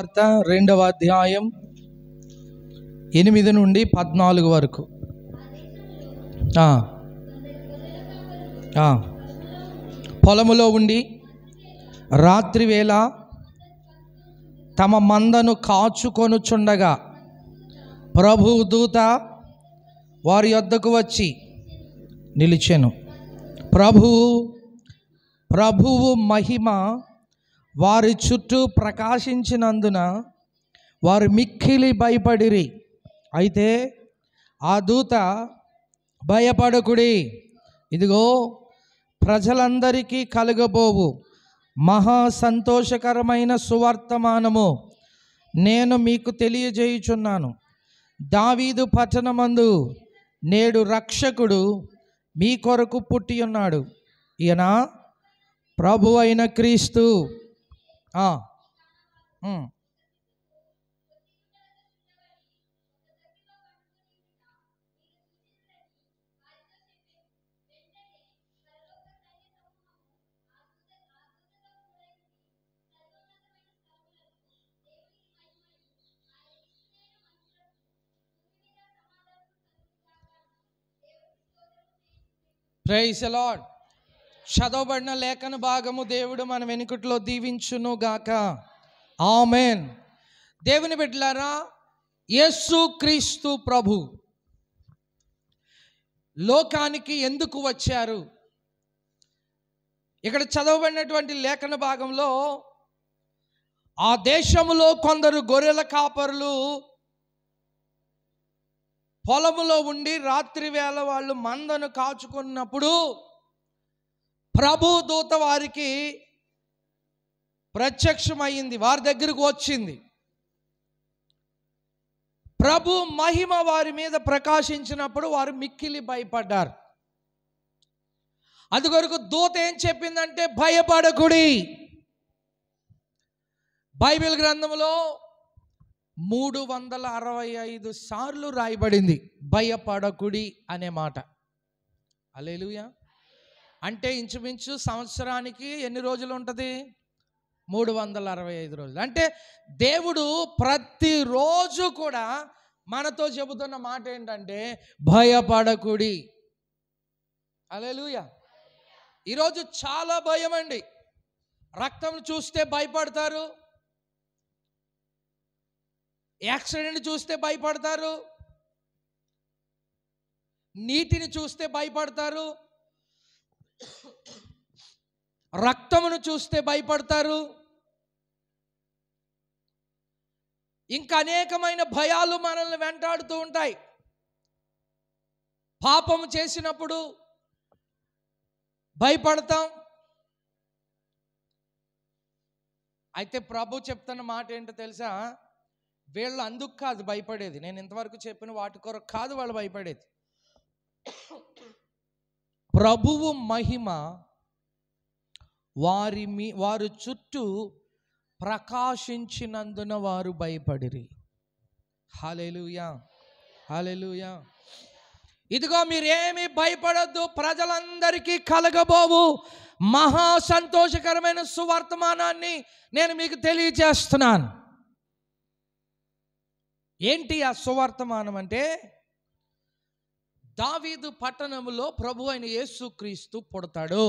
వార్త రెండవ అధ్యాయం ఎనిమిది నుండి పద్నాలుగు వరకు పొలములో ఉండి రాత్రివేళ తమ మందను కాచుకొనుచుండగా ప్రభు దూత వారి వద్దకు వచ్చి నిలిచెను ప్రభువు ప్రభువు మహిమ వారి చుట్టూ ప్రకాశించినందున వారు మిక్కిలి భయపడిరి అయితే ఆ దూత భయపడకుడి ఇదిగో ప్రజలందరికీ కలగబోవు మహా సంతోషకరమైన సువర్తమానము నేను మీకు తెలియజేయుచున్నాను దావీదు పట్టణమందు నేడు రక్షకుడు మీ కొరకు పుట్టి ఉన్నాడు ఈయన ప్రభు అయిన క్రీస్తు Praise the Lord. చదవబడిన లేఖన భాగము దేవుడు మన వెనుకట్లో దీవించును గాక ఆమెన్ దేవుని బిడ్డలారా యేసు క్రీస్తు ప్రభు లోకానికి ఎందుకు వచ్చారు ఇక్కడ చదవబడినటువంటి లేఖన భాగంలో ఆ దేశంలో కొందరు గొర్రెల కాపరులు పొలములో ఉండి రాత్రి వేళ వాళ్ళు మందను కాచుకున్నప్పుడు ప్రభు దూత వారికి ప్రత్యక్షమైంది వారి దగ్గరకు వచ్చింది ప్రభు మహిమ వారి మీద ప్రకాశించినప్పుడు వారు మిక్కిలి భయపడ్డారు అందుకొరకు దూత ఏం చెప్పిందంటే భయపడకుడి బైబిల్ గ్రంథంలో మూడు వందల అరవై ఐదు సార్లు రాయబడింది భయపడకుడి అనే మాట అలెలుయా అంటే ఇంచుమించు సంవత్సరానికి ఎన్ని రోజులు ఉంటుంది మూడు వందల అరవై ఐదు రోజులు అంటే దేవుడు ప్రతిరోజు కూడా మనతో చెబుతున్న మాట ఏంటంటే భయపడకుడి అలెలుయ ఈరోజు చాలా భయం అండి రక్తం చూస్తే భయపడతారు యాక్సిడెంట్ చూస్తే భయపడతారు నీటిని చూస్తే భయపడతారు రక్తమును చూస్తే భయపడతారు ఇంకా అనేకమైన భయాలు మనల్ని వెంటాడుతూ ఉంటాయి పాపము చేసినప్పుడు భయపడతాం అయితే ప్రభు చెప్తున్న మాట ఏంటో తెలుసా వీళ్ళు అందుకు కాదు భయపడేది నేను ఇంతవరకు చెప్పిన వాటి కొరకు కాదు వాళ్ళు భయపడేది ప్రభువు మహిమ వారి మీ వారు చుట్టూ ప్రకాశించినందున వారు భయపడిరి హాలెలుయా హాలెలుయా ఇదిగో మీరేమి భయపడద్దు ప్రజలందరికీ కలగబోవు మహా సంతోషకరమైన సువర్తమానాన్ని నేను మీకు తెలియజేస్తున్నాను ఏంటి ఆ సువర్తమానం అంటే దావీదు పట్టణంలో ప్రభు అయిన యేసుక్రీస్తు పుడతాడు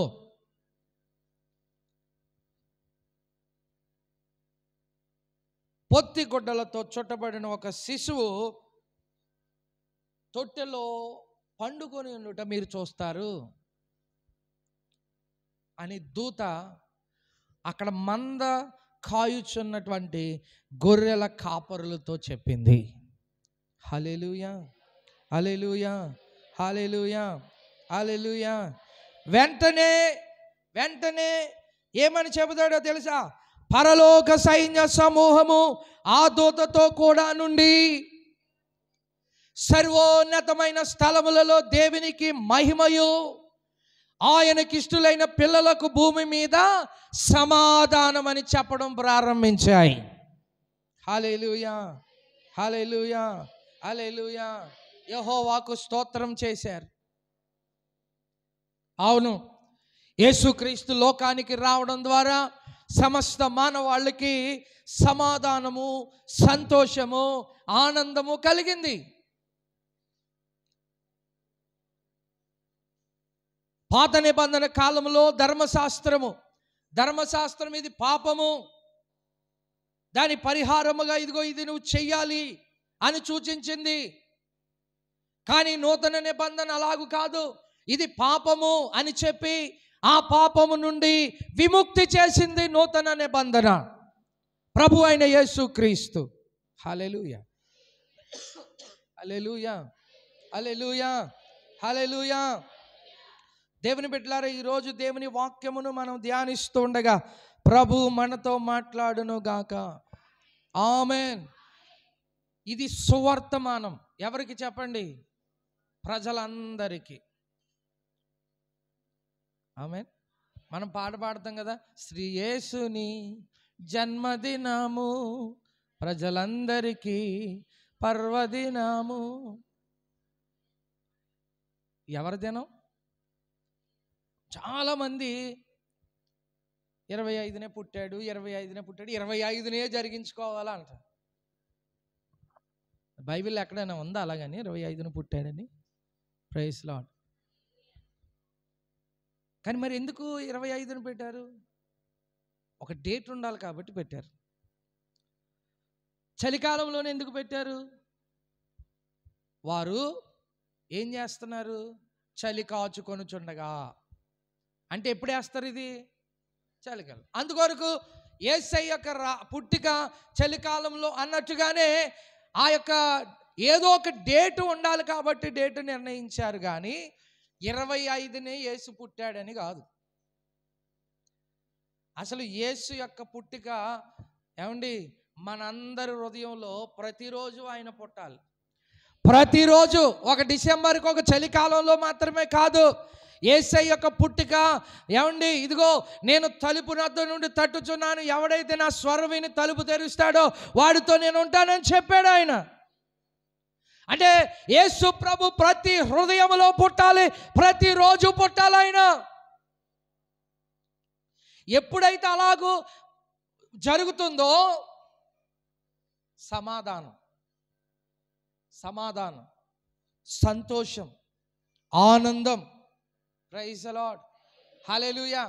పొత్తి గుడ్డలతో చుట్టబడిన ఒక శిశువు తొట్టెలో పండుకొని ఉండుట మీరు చూస్తారు అని దూత అక్కడ మంద కాయుచున్నటువంటి గొర్రెల కాపరులతో చెప్పింది హలేలుయా హలేలుయా హాలేలుయా హాలేలుయా వెంటనే వెంటనే ఏమని చెబుతాడో తెలుసా పరలోక సైన్య సమూహము ఆ దూతతో కూడా నుండి సర్వోన్నతమైన స్థలములలో దేవునికి మహిమయు ఆయనకిష్టులైన పిల్లలకు భూమి మీద సమాధానం అని చెప్పడం ప్రారంభించాయి హాలేలుయా హాలేలుయా హాలేలుయా యహోవాకు స్తోత్రం చేశారు అవును యేసుక్రీస్తు లోకానికి రావడం ద్వారా సమస్త మానవాళ్ళకి సమాధానము సంతోషము ఆనందము కలిగింది పాత నిబంధన కాలంలో ధర్మశాస్త్రము ధర్మశాస్త్రం ఇది పాపము దాని పరిహారముగా ఇదిగో ఇది నువ్వు చెయ్యాలి అని సూచించింది కానీ నూతన నిబంధన అలాగు కాదు ఇది పాపము అని చెప్పి ఆ పాపము నుండి విముక్తి చేసింది నూతన నిబంధన ప్రభు అయిన యేసు క్రీస్తు హలెలుయ హలెలుయ హలెలుయ హలెలుయ దేవుని బిడ్డలారా ఈరోజు దేవుని వాక్యమును మనం ధ్యానిస్తూ ఉండగా ప్రభు మనతో మాట్లాడును గాక ఆమెన్ ఇది సువర్తమానం ఎవరికి చెప్పండి ప్రజలందరికీ ఆమె మనం పాట పాడతాం కదా శ్రీ యేసుని జన్మదినము ప్రజలందరికీ పర్వదినము ఎవరి దినం చాలామంది ఇరవై ఐదునే పుట్టాడు ఇరవై ఐదునే పుట్టాడు ఇరవై ఐదునే జరిగించుకోవాలా అంటారు బైబిల్ ఎక్కడైనా ఉందా అలాగని ఇరవై ఐదున పుట్టాడని ప్రైస్ లాడ్ కానీ మరి ఎందుకు ఇరవై ఐదును పెట్టారు ఒక డేట్ ఉండాలి కాబట్టి పెట్టారు చలికాలంలోనే ఎందుకు పెట్టారు వారు ఏం చేస్తున్నారు చలి కాచుకొనుచుండగా అంటే ఎప్పుడు వేస్తారు ఇది చలికాలం అందుకొరకు ఏసై యొక్క రా పుట్టిక చలికాలంలో అన్నట్టుగానే ఆ యొక్క ఏదో ఒక డేటు ఉండాలి కాబట్టి డేటు నిర్ణయించారు కానీ ఇరవై ఐదునే యేసు పుట్టాడని కాదు అసలు యేసు యొక్క పుట్టిక ఏమండి మనందరి హృదయంలో ప్రతిరోజు ఆయన పుట్టాలి ప్రతిరోజు ఒక డిసెంబర్కి ఒక చలికాలంలో మాత్రమే కాదు ఏసై యొక్క పుట్టిక ఏమండి ఇదిగో నేను తలుపు నద్దు నుండి తట్టుచున్నాను ఎవడైతే నా స్వరం విని తలుపు తెరుస్తాడో వాడితో నేను ఉంటానని చెప్పాడు ఆయన అంటే యేసు ప్రభు ప్రతి హృదయంలో పుట్టాలి ప్రతిరోజు పుట్టాలి ఆయన ఎప్పుడైతే అలాగూ జరుగుతుందో సమాధానం సమాధానం సంతోషం ఆనందం ప్రైజ్ అలాడ్ హలెలుయా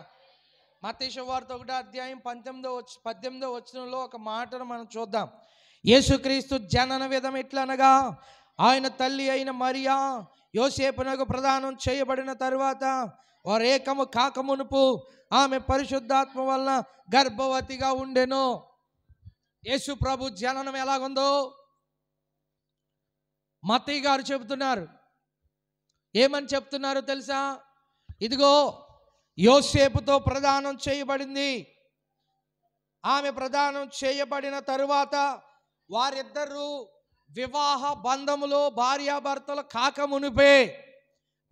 మతేశ వారితో ఒకటో అధ్యాయం పంతొమ్మిదో వచ్చి పద్దెనిమిదో వచ్చినలో ఒక మాటను మనం చూద్దాం యేసుక్రీస్తు జనన విధం ఎట్లనగా ఆయన తల్లి అయిన మరియా యోసేపునకు ప్రదానం చేయబడిన తరువాత వారు ఏకము కాకమునుపు ఆమె పరిశుద్ధాత్మ వలన గర్భవతిగా ఉండెను యేసు ప్రభు జననం ఎలాగుందో మతయ్య గారు చెబుతున్నారు ఏమని చెప్తున్నారో తెలుసా ఇదిగో యోసేపుతో ప్రదానం చేయబడింది ఆమె ప్రదానం చేయబడిన తరువాత వారిద్దరూ వివాహ బంధములో భార్యాభర్తలు కాకమునిపే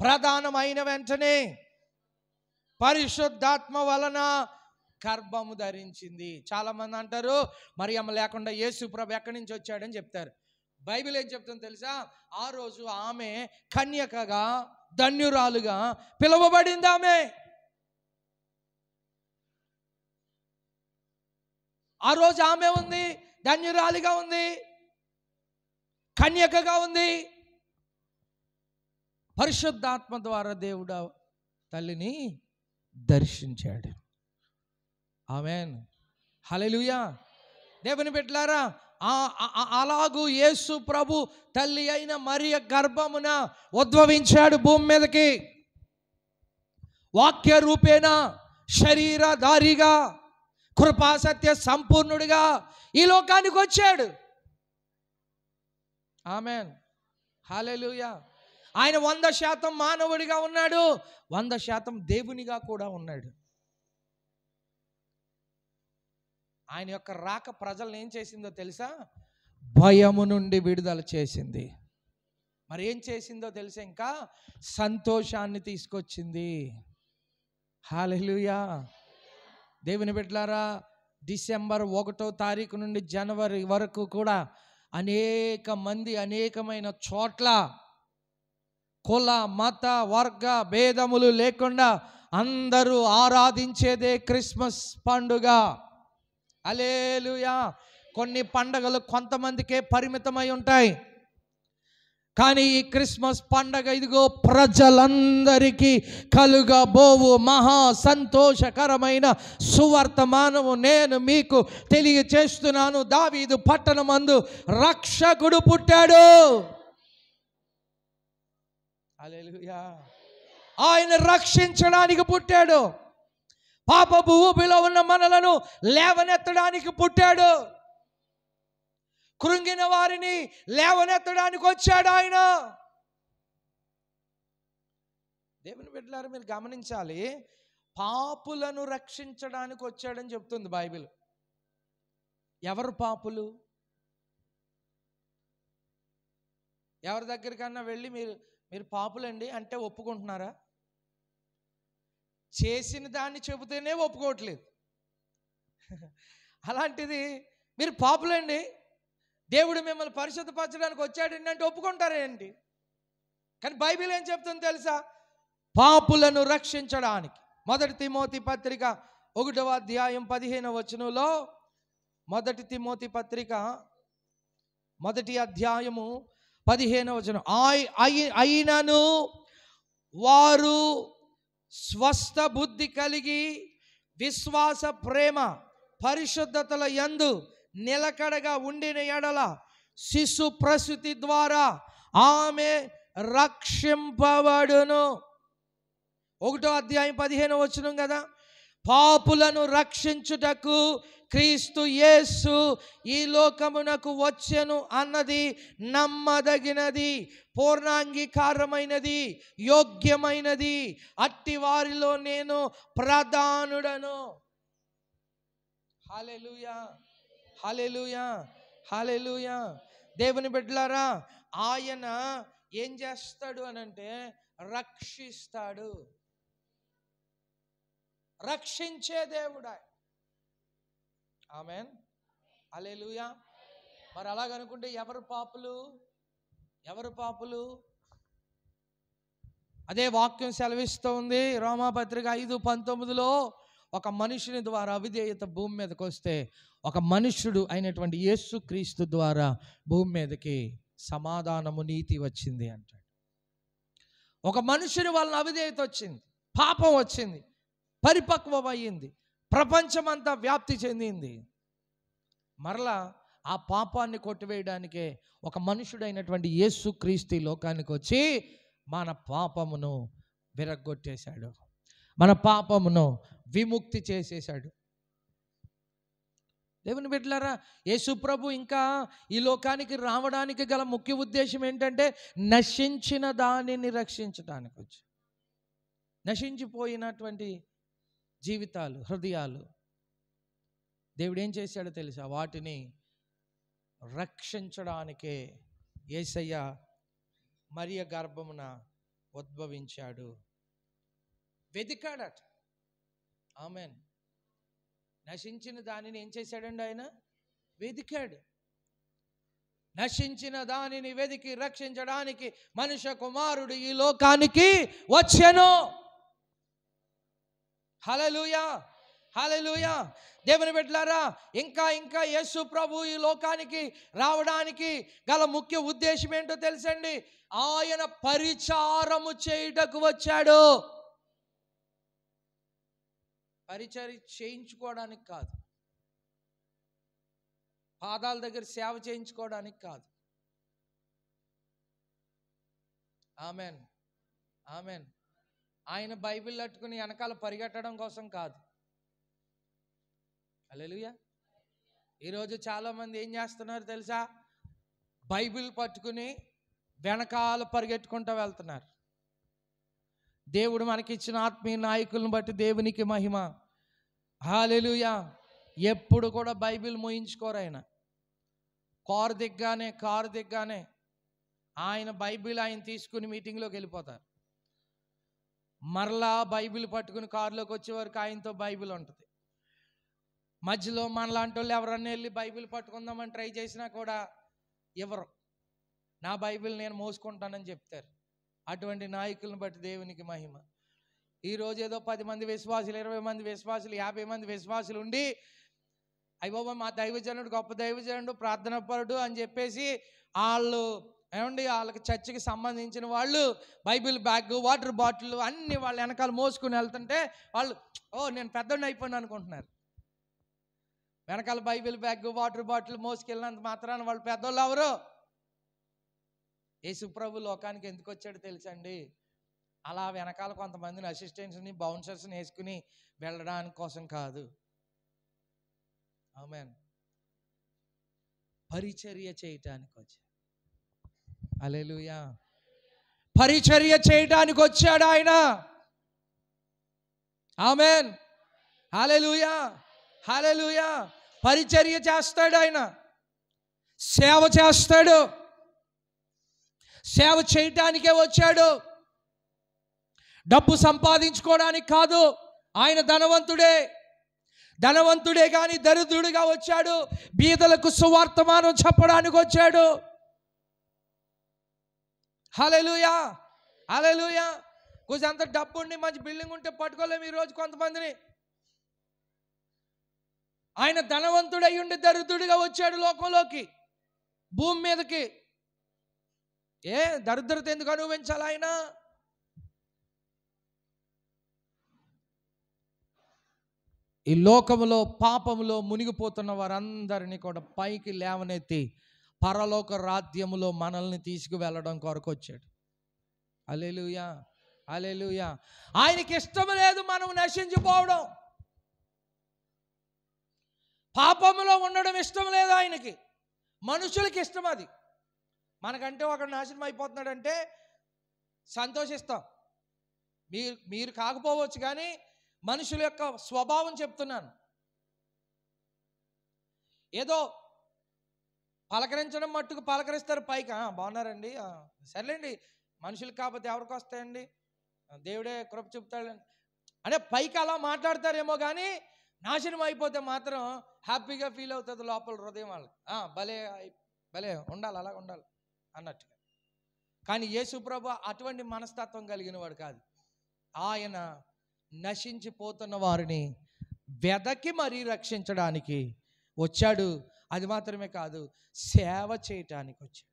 ప్రధానమైన వెంటనే పరిశుద్ధాత్మ వలన గర్భము ధరించింది చాలామంది అంటారు మరి అమ్మ లేకుండా ఏ సుప్రభ ఎక్కడి నుంచి వచ్చాడని చెప్తారు బైబిల్ ఏం చెప్తుంది తెలుసా ఆ రోజు ఆమె కన్యకగా ధన్యురాలుగా పిలువబడింది ఆమె ఆ రోజు ఆమె ఉంది ధన్యురాలిగా ఉంది కన్యకగా ఉంది పరిశుద్ధాత్మ ద్వారా దేవుడు తల్లిని దర్శించాడు ఆమెన్ హలెలుయా దేవుని పెట్టారా అలాగూ యేసు ప్రభు తల్లి అయిన మరియ గర్భమున ఉద్భవించాడు భూమి మీదకి వాక్య రూపేణ శరీరధారిగా కృపాసత్య సంపూర్ణుడిగా ఈ లోకానికి వచ్చాడు ఆమెన్ హాలేలుయా ఆయన వంద శాతం మానవుడిగా ఉన్నాడు వంద శాతం దేవునిగా కూడా ఉన్నాడు ఆయన యొక్క రాక ప్రజలను ఏం చేసిందో తెలుసా భయము నుండి విడుదల చేసింది మరి ఏం చేసిందో తెలుసా ఇంకా సంతోషాన్ని తీసుకొచ్చింది హాలెలుయా దేవుని బిడ్డలారా డిసెంబర్ ఒకటో తారీఖు నుండి జనవరి వరకు కూడా అనేక మంది అనేకమైన చోట్ల కుల మత వర్గ భేదములు లేకుండా అందరూ ఆరాధించేదే క్రిస్మస్ పండుగ అలేలుయా కొన్ని పండగలు కొంతమందికే పరిమితమై ఉంటాయి కానీ ఈ క్రిస్మస్ పండగ ఇదిగో ప్రజలందరికీ కలుగబోవు మహా సంతోషకరమైన సువర్తమానము నేను మీకు తెలియచేస్తున్నాను దావీదు పట్టణమందు రక్షకుడు పుట్టాడు ఆయన రక్షించడానికి పుట్టాడు పాప భూమిలో ఉన్న మనలను లేవనెత్తడానికి పుట్టాడు కృంగిన వారిని లేవనెత్తడానికి వచ్చాడు ఆయన దేవుని బిడ్డలారు మీరు గమనించాలి పాపులను రక్షించడానికి వచ్చాడని చెప్తుంది బైబిల్ ఎవరు పాపులు ఎవరి దగ్గరికన్నా వెళ్ళి మీరు మీరు పాపులండి అంటే ఒప్పుకుంటున్నారా చేసిన దాన్ని చెబితేనే ఒప్పుకోవట్లేదు అలాంటిది మీరు పాపులండి దేవుడు మిమ్మల్ని పరిశుద్ధపరచడానికి వచ్చాడు అంటే ఒప్పుకుంటారేంటి కానీ బైబిల్ ఏం చెప్తుంది తెలుసా పాపులను రక్షించడానికి మొదటి తిమోతి పత్రిక ఒకటవ అధ్యాయం పదిహేను వచనంలో మొదటి తిమోతి పత్రిక మొదటి అధ్యాయము పదిహేను వచనం అయినను వారు స్వస్థ బుద్ధి కలిగి విశ్వాస ప్రేమ పరిశుద్ధతల యందు నిలకడగా ఉండిన ఎడల శిశు ప్రసూతి ద్వారా ఆమె రక్షింపబడును ఒకటో అధ్యాయం పదిహేను వచ్చిన కదా పాపులను రక్షించుటకు క్రీస్తు యేసు ఈ లోకమునకు వచ్చెను అన్నది నమ్మదగినది పూర్ణాంగీకారమైనది యోగ్యమైనది అట్టి వారిలో నేను ప్రధానుడను హాలెలుయా హాలేలుయా హాలేలుయా దేవుని బిడ్డలారా ఆయన ఏం చేస్తాడు అని అంటే రక్షిస్తాడు రక్షించే దేవుడా ఆమెన్ అలెలుయా మరి అలాగనుకుంటే ఎవరు పాపులు ఎవరు పాపులు అదే వాక్యం సెలవిస్తూ ఉంది రోమాపత్రిక ఐదు పంతొమ్మిదిలో ఒక మనుషుని ద్వారా అవిధేయత భూమి మీదకి వస్తే ఒక మనుషుడు అయినటువంటి యేసుక్రీస్తు ద్వారా భూమి మీదకి సమాధానము నీతి వచ్చింది అంటాడు ఒక మనుషుని వలన అవిధేయత వచ్చింది పాపం వచ్చింది పరిపక్వం అయ్యింది ప్రపంచమంతా వ్యాప్తి చెందింది మరలా ఆ పాపాన్ని కొట్టివేయడానికే ఒక మనుషుడైనటువంటి యేసుక్రీస్తు లోకానికి వచ్చి మన పాపమును విరగ్గొట్టేశాడు మన పాపమును విముక్తి చేసేశాడు దేవుని బిడ్డలారా యేసుప్రభు ఇంకా ఈ లోకానికి రావడానికి గల ముఖ్య ఉద్దేశం ఏంటంటే నశించిన దానిని రక్షించడానికి వచ్చి నశించిపోయినటువంటి జీవితాలు హృదయాలు దేవుడు ఏం చేశాడో తెలుసా వాటిని రక్షించడానికే ఏసయ్య మరియ గర్భమున ఉద్భవించాడు వెతికాడట ఆమెన్ నశించిన దానిని ఏం చేశాడండి ఆయన వెదికాడు నశించిన దానిని వెదికి రక్షించడానికి మనుష్య కుమారుడు ఈ లోకానికి వచ్చెను హలలుయా హలలుయా దేవుని బిడ్డలారా ఇంకా ఇంకా యేసు ప్రభు ఈ లోకానికి రావడానికి గల ముఖ్య ఉద్దేశం ఏంటో తెలుసండి ఆయన పరిచారము చేయుటకు వచ్చాడు పరిచర్య చేయించుకోవడానికి కాదు పాదాల దగ్గర సేవ చేయించుకోవడానికి కాదు ఆమెన్ ఆమెన్ ఆయన బైబిల్ అట్టుకుని వెనకాల పరిగెట్టడం కోసం కాదు అలెలుయా ఈరోజు చాలామంది ఏం చేస్తున్నారు తెలుసా బైబిల్ పట్టుకుని వెనకాల పరిగెట్టుకుంటూ వెళ్తున్నారు దేవుడు మనకిచ్చిన ఆత్మీయ నాయకులను బట్టి దేవునికి మహిమ హాలెలుయా ఎప్పుడు కూడా బైబిల్ మోయించుకోరు ఆయన కారు దిగ్గానే కారు దిగ్గానే ఆయన బైబిల్ ఆయన తీసుకుని మీటింగ్లోకి వెళ్ళిపోతారు మరలా బైబిల్ పట్టుకుని కారులోకి వచ్చే వరకు ఆయనతో బైబిల్ ఉంటుంది మధ్యలో మనలాంటి వాళ్ళు ఎవరన్నా వెళ్ళి బైబిల్ పట్టుకుందామని ట్రై చేసినా కూడా ఇవ్వరు నా బైబిల్ నేను మోసుకుంటానని చెప్తారు అటువంటి నాయకులను బట్టి దేవునికి మహిమ ఈరోజు ఏదో పది మంది విశ్వాసులు ఇరవై మంది విశ్వాసులు యాభై మంది విశ్వాసులు ఉండి అయ్యో మా దైవజనుడు గొప్ప దైవజనుడు ప్రార్థన పరుడు అని చెప్పేసి వాళ్ళు ఏమండి వాళ్ళకి చర్చికి సంబంధించిన వాళ్ళు బైబిల్ బ్యాగ్ వాటర్ బాటిల్ అన్నీ వాళ్ళ వెనకాల మోసుకుని వెళ్తుంటే వాళ్ళు ఓ నేను పెద్దోడిని అయిపోయినా అనుకుంటున్నారు వెనకాల బైబిల్ బ్యాగ్ వాటర్ బాటిల్ మోసుకెళ్ళినంత మాత్రాన వాళ్ళు పెద్దోళ్ళు ఎవరు యేసుప్రభు లోకానికి ఎందుకు వచ్చాడు తెలుసండి అలా వెనకాల కొంతమందిని అసిస్టెంట్స్ని బౌన్సర్స్ని వేసుకుని వెళ్ళడానికి కోసం కాదు ఆమెన్ పరిచర్య చేయటానికి వచ్చాడు అలెలుయా పరిచర్య చేయటానికి వచ్చాడు ఆయన ఆమెన్ హాలెలుయా హాలెలుయా పరిచర్య చేస్తాడు ఆయన సేవ చేస్తాడు సేవ చేయటానికే వచ్చాడు డబ్బు సంపాదించుకోవడానికి కాదు ఆయన ధనవంతుడే ధనవంతుడే కానీ దరిద్రుడిగా వచ్చాడు బీదలకు సువార్తమానం చెప్పడానికి వచ్చాడు హలలుయా హలలుయా కొంచెం అంత డబ్బు ఉండి మంచి బిల్డింగ్ ఉంటే పట్టుకోలేము ఈరోజు కొంతమందిని ఆయన ధనవంతుడయ్యుండి ఉండి దరిద్రుడిగా వచ్చాడు లోకంలోకి భూమి మీదకి ఏ దరిద్రత ఎందుకు అనుభవించాలి ఆయన ఈ లోకములో పాపములో మునిగిపోతున్న వారందరినీ కూడా పైకి లేవనెత్తి పరలోక రాజ్యములో మనల్ని తీసుకువెళ్ళడం కొరకు వచ్చాడు అలెలుయా అలెలుయా ఆయనకి ఇష్టం లేదు మనం నశించిపోవడం పాపములో ఉండడం ఇష్టం లేదు ఆయనకి మనుషులకి ఇష్టం అది మనకంటే ఒకడు నాశనం అయిపోతున్నాడంటే సంతోషిస్తాం మీరు మీరు కాకపోవచ్చు కానీ మనుషుల యొక్క స్వభావం చెప్తున్నాను ఏదో పలకరించడం మట్టుకు పలకరిస్తారు పైకి బాగున్నారండి సర్లేండి మనుషులు కాకపోతే ఎవరికి వస్తాయండి దేవుడే కృప చెప్తాడండి అంటే పైకి అలా మాట్లాడతారేమో కానీ నాశనం అయిపోతే మాత్రం హ్యాపీగా ఫీల్ అవుతుంది లోపల హృదయం వాళ్ళకి భలే భలే ఉండాలి అలా ఉండాలి అన్నట్టుగా కానీ యేసుప్రభు అటువంటి మనస్తత్వం కలిగిన వాడు కాదు ఆయన నశించిపోతున్న వారిని వెదకి మరీ రక్షించడానికి వచ్చాడు అది మాత్రమే కాదు సేవ చేయటానికి వచ్చాడు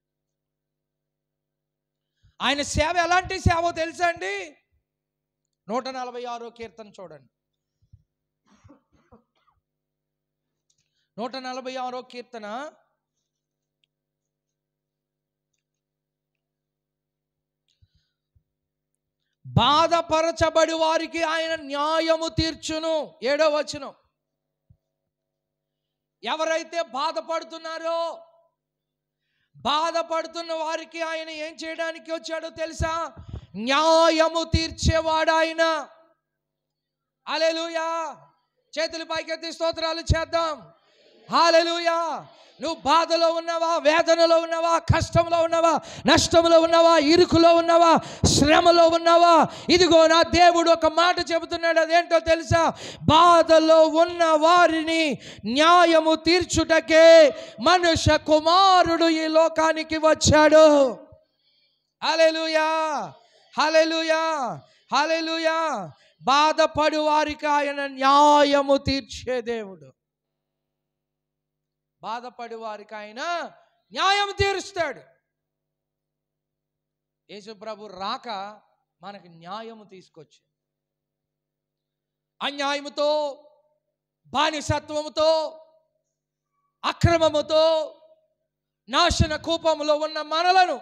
ఆయన సేవ ఎలాంటి సేవ తెలుసా అండి నూట నలభై ఆరో కీర్తన చూడండి నూట నలభై ఆరో కీర్తన బాధపరచబడి వారికి ఆయన న్యాయము తీర్చును ఏడో వచనం ఎవరైతే బాధపడుతున్నారో బాధపడుతున్న వారికి ఆయన ఏం చేయడానికి వచ్చాడో తెలుసా న్యాయము తీర్చేవాడు ఆయన అలెలుయా చేతులు పైకెత్తి స్తోత్రాలు చేద్దాం హాలూయా నువ్వు బాధలో ఉన్నవా వేదనలో ఉన్నవా కష్టంలో ఉన్నవా నష్టంలో ఉన్నవా ఇరుకులో ఉన్నవా శ్రమలో ఉన్నవా ఇదిగో నా దేవుడు ఒక మాట చెబుతున్నాడు అదేంటో తెలుసా బాధలో ఉన్న వారిని న్యాయము తీర్చుటకే మనుష కుమారుడు ఈ లోకానికి వచ్చాడు హలెలుయా హలెలుయా హలెలుయా బాధపడు వారికి ఆయన న్యాయము తీర్చే దేవుడు బాధపడి వారికి ఆయన న్యాయం తీరుస్తాడు యేసుప్రభు రాక మనకు న్యాయము తీసుకొచ్చి అన్యాయముతో బానిసత్వముతో అక్రమముతో నాశన కూపములో ఉన్న మనలను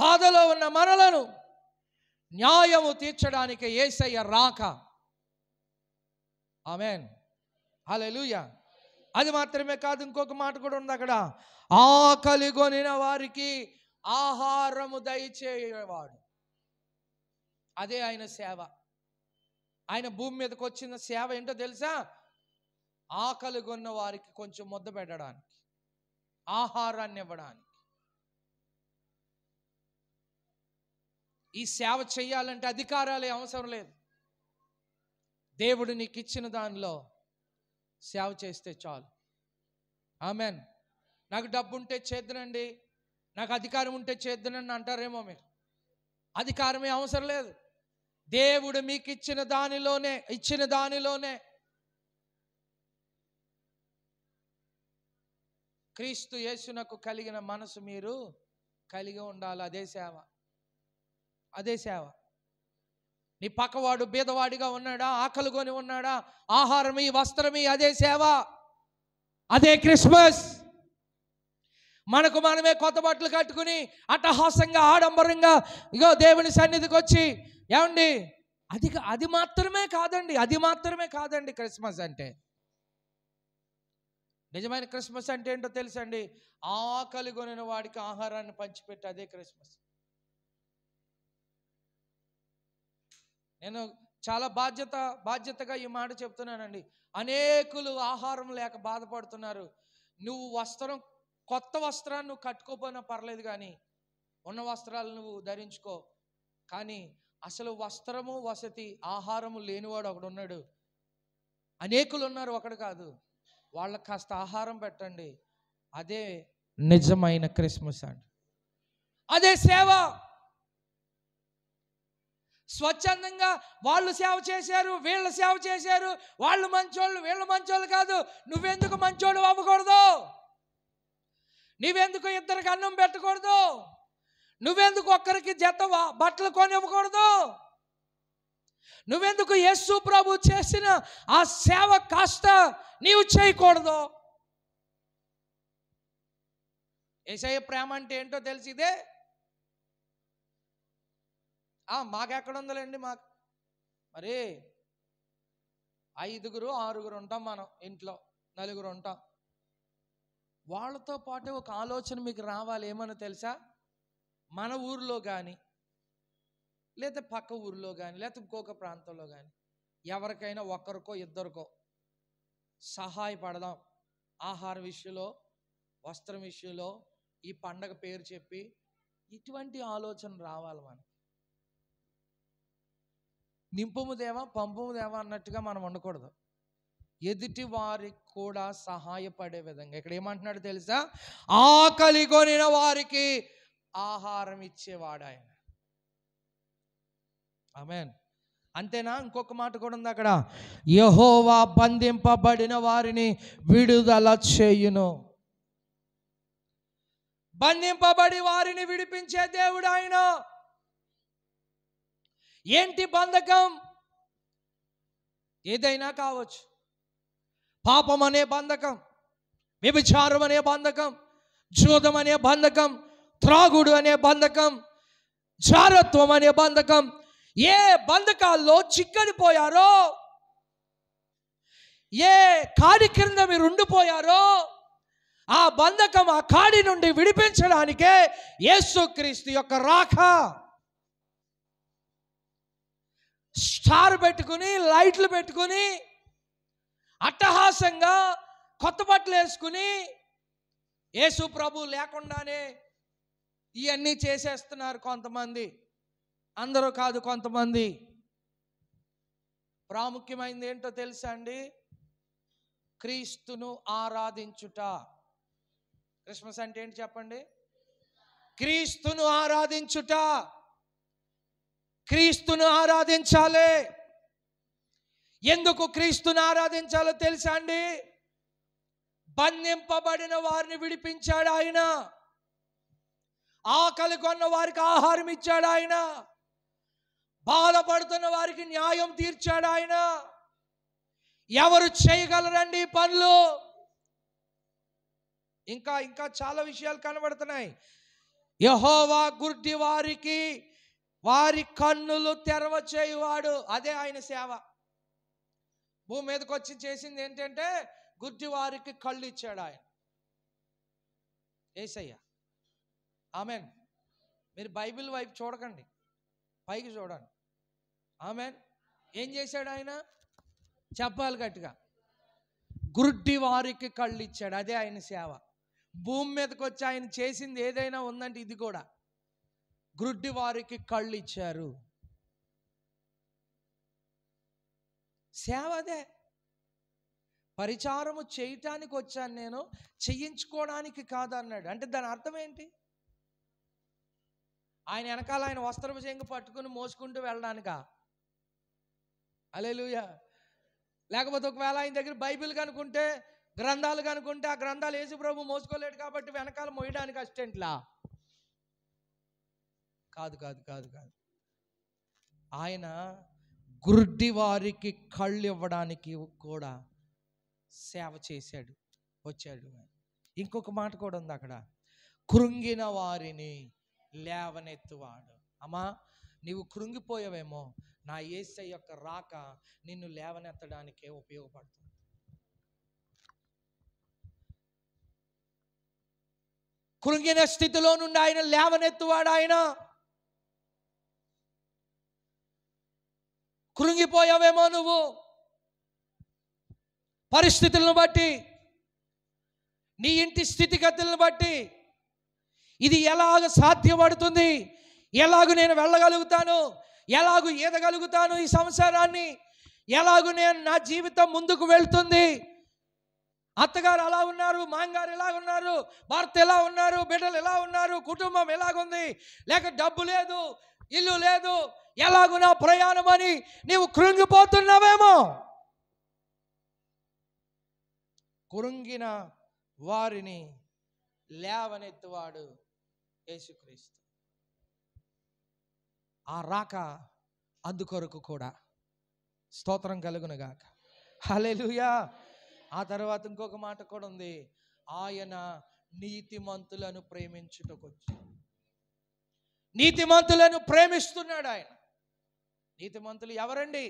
బాధలో ఉన్న మనలను న్యాయము తీర్చడానికి ఏసయ్య రాక ఆమెన్ హలో అది మాత్రమే కాదు ఇంకొక మాట కూడా ఉంది అక్కడ ఆకలి కొనిన వారికి ఆహారము దయచేయవాడు అదే ఆయన సేవ ఆయన భూమి మీదకి వచ్చిన సేవ ఏంటో తెలుసా ఆకలి కొన్న వారికి కొంచెం ముద్ద పెట్టడానికి ఆహారాన్ని ఇవ్వడానికి ఈ సేవ చేయాలంటే అధికారాలే అవసరం లేదు దేవుడు నీకు ఇచ్చిన దానిలో సేవ చేస్తే చాలు ఆమెన్ నాకు డబ్బు ఉంటే చేద్దనండి నాకు అధికారం ఉంటే చేద్దనండి అంటారేమో మీరు అధికారమే అవసరం లేదు దేవుడు మీకు ఇచ్చిన దానిలోనే ఇచ్చిన దానిలోనే క్రీస్తు యేసునకు కలిగిన మనసు మీరు కలిగి ఉండాలి అదే సేవ అదే సేవ నీ పక్కవాడు బీదవాడిగా ఉన్నాడా ఆకలిగొని ఉన్నాడా ఆహారమి వస్త్రమి అదే సేవ అదే క్రిస్మస్ మనకు మనమే కొత్త బట్టలు కట్టుకుని అటహాసంగా ఆడంబరంగా ఇగో దేవుని సన్నిధికి వచ్చి ఏమండి అది అది మాత్రమే కాదండి అది మాత్రమే కాదండి క్రిస్మస్ అంటే నిజమైన క్రిస్మస్ అంటే ఏంటో తెలుసండి ఆకలి కొనిన వాడికి ఆహారాన్ని పంచిపెట్టి అదే క్రిస్మస్ నేను చాలా బాధ్యత బాధ్యతగా ఈ మాట చెప్తున్నానండి అనేకులు ఆహారం లేక బాధపడుతున్నారు నువ్వు వస్త్రం కొత్త వస్త్రాన్ని నువ్వు కట్టుకోపోయినా పర్లేదు కానీ ఉన్న వస్త్రాలు నువ్వు ధరించుకో కానీ అసలు వస్త్రము వసతి ఆహారము లేనివాడు ఒకడు ఉన్నాడు అనేకులు ఉన్నారు ఒకడు కాదు వాళ్ళకి కాస్త ఆహారం పెట్టండి అదే నిజమైన క్రిస్మస్ అండి అదే సేవ స్వచ్ఛందంగా వాళ్ళు సేవ చేశారు వీళ్ళు సేవ చేశారు వాళ్ళు మంచోళ్ళు వీళ్ళు మంచోళ్ళు కాదు నువ్వెందుకు మంచోడు అవ్వకూడదు నువ్వెందుకు ఇద్దరికి అన్నం పెట్టకూడదు నువ్వెందుకు ఒక్కరికి జత బట్టలు కొనివ్వకూడదు నువ్వెందుకు యేసు ప్రభు చేసిన ఆ సేవ కాస్త నీవు చేయకూడదు ఏసయ్య ప్రేమ అంటే ఏంటో తెలిసిదే మాకెక్కడుందిలేండి మాకు మరి ఐదుగురు ఆరుగురు ఉంటాం మనం ఇంట్లో నలుగురు ఉంటాం వాళ్ళతో పాటు ఒక ఆలోచన మీకు రావాలి ఏమని తెలుసా మన ఊర్లో కానీ లేదా పక్క ఊర్లో కానీ లేకపోతే ఇంకొక ప్రాంతంలో కానీ ఎవరికైనా ఒక్కరికో ఇద్దరికో సహాయపడదాం ఆహార విషయంలో వస్త్రం విషయంలో ఈ పండగ పేరు చెప్పి ఇటువంటి ఆలోచన రావాలి మనకి నింపము దేవా పంపము దేవా అన్నట్టుగా మనం ఉండకూడదు ఎదుటి వారికి కూడా సహాయపడే విధంగా ఇక్కడ ఏమంటున్నాడు తెలుసా ఆకలి కొనిన వారికి ఆహారం ఇచ్చేవాడు ఆయన ఆమెన్ అంతేనా ఇంకొక మాట కూడా ఉంది అక్కడ యహోవా బంధింపబడిన వారిని విడుదల చేయును బంధింపబడి వారిని విడిపించే దేవుడు ఆయన ఏంటి బంధకం ఏదైనా కావచ్చు పాపం అనే బంధకం వ్యభిచారం అనే బంధకం జూదం అనే బంధకం త్రాగుడు అనే బంధకం జారత్వం అనే బంధకం ఏ బంధకాల్లో చిక్కడిపోయారో ఏ కాడి క్రింద మీరు ఉండిపోయారో ఆ బంధకం ఆ కాడి నుండి విడిపించడానికే యేసుక్రీస్తు యొక్క రాఖ స్టార్ పెట్టుకుని లైట్లు పెట్టుకుని అట్టహాసంగా కొత్త బట్టలు వేసుకుని యేసు ప్రభు లేకుండానే ఇవన్నీ చేసేస్తున్నారు కొంతమంది అందరూ కాదు కొంతమంది ప్రాముఖ్యమైనది ఏంటో తెలుసా అండి క్రీస్తును ఆరాధించుట క్రిస్మస్ అంటే ఏంటి చెప్పండి క్రీస్తును ఆరాధించుట క్రీస్తును ఆరాధించాలి ఎందుకు క్రీస్తును ఆరాధించాలో తెలుసా అండి బంధింపబడిన వారిని విడిపించాడు ఆయన ఆకలి కొన్న వారికి ఆహారం ఇచ్చాడు ఆయన బాధపడుతున్న వారికి న్యాయం తీర్చాడు ఆయన ఎవరు చేయగలరండి పనులు ఇంకా ఇంకా చాలా విషయాలు కనబడుతున్నాయి యహోవా గుర్తి వారికి వారి కన్నులు తెరవ చేయువాడు అదే ఆయన సేవ భూమి మీదకి వచ్చి చేసింది ఏంటంటే గుడ్డి వారికి కళ్ళు ఇచ్చాడు ఆయన ఏసయ్య ఆమెన్ మీరు బైబిల్ వైపు చూడకండి పైకి చూడండి ఆమెన్ ఏం చేశాడు ఆయన చెప్పాలి గట్టిగా గుడ్డి వారికి కళ్ళు ఇచ్చాడు అదే ఆయన సేవ భూమి మీదకి వచ్చి ఆయన చేసింది ఏదైనా ఉందంటే ఇది కూడా గ్రుడ్డి వారికి కళ్ళు ఇచ్చారు సేవ అదే పరిచారము చేయటానికి వచ్చాను నేను చేయించుకోవడానికి కాదన్నాడు అంటే దాని అర్థం ఏంటి ఆయన వెనకాల ఆయన వస్త్రము చెంగు పట్టుకుని మోసుకుంటూ వెళ్ళడానిక అలేలుయ లేకపోతే ఒకవేళ ఆయన దగ్గర బైబిల్ కనుకుంటే గ్రంథాలు కనుకుంటే ఆ గ్రంథాలు ప్రభు మోసుకోలేడు కాబట్టి వెనకాల మొయ్యడానికి అసిస్టెంట్లా కాదు కాదు కాదు కాదు ఆయన గుర్డి వారికి కళ్ళు ఇవ్వడానికి కూడా సేవ చేశాడు వచ్చాడు ఇంకొక మాట కూడా ఉంది అక్కడ కృంగిన వారిని లేవనెత్తువాడు అమ్మా నీవు కృంగిపోయావేమో నా ఏసై యొక్క రాక నిన్ను లేవనెత్తడానికే ఉపయోగపడుతుంది కృంగిన స్థితిలో నుండి ఆయన లేవనెత్తువాడు ఆయన కృంగిపోయావేమో నువ్వు పరిస్థితులను బట్టి నీ ఇంటి స్థితిగతులను బట్టి ఇది ఎలాగ సాధ్యపడుతుంది ఎలాగ నేను వెళ్ళగలుగుతాను ఎలాగూ ఈదగలుగుతాను ఈ సంసారాన్ని ఎలాగూ నేను నా జీవితం ముందుకు వెళ్తుంది అత్తగారు అలా ఉన్నారు మాంగారు ఎలా ఉన్నారు భర్త ఎలా ఉన్నారు బిడ్డలు ఎలా ఉన్నారు కుటుంబం ఎలాగుంది లేక డబ్బు లేదు ఇల్లు లేదు ఎలాగునా ప్రయాణమని నీవు కృంగిపోతున్నావేమో కృంగిన వారిని లేవనెత్తువాడు యేసుక్రీస్తు ఆ రాక అందుకొరకు కూడా స్తోత్రం కలుగునుగాక హలెలుయా ఆ తర్వాత ఇంకొక మాట కూడా ఉంది ఆయన నీతిమంతులను నీతి నీతిమంతులను ప్రేమిస్తున్నాడు ఆయన నీతిమంతులు ఎవరండి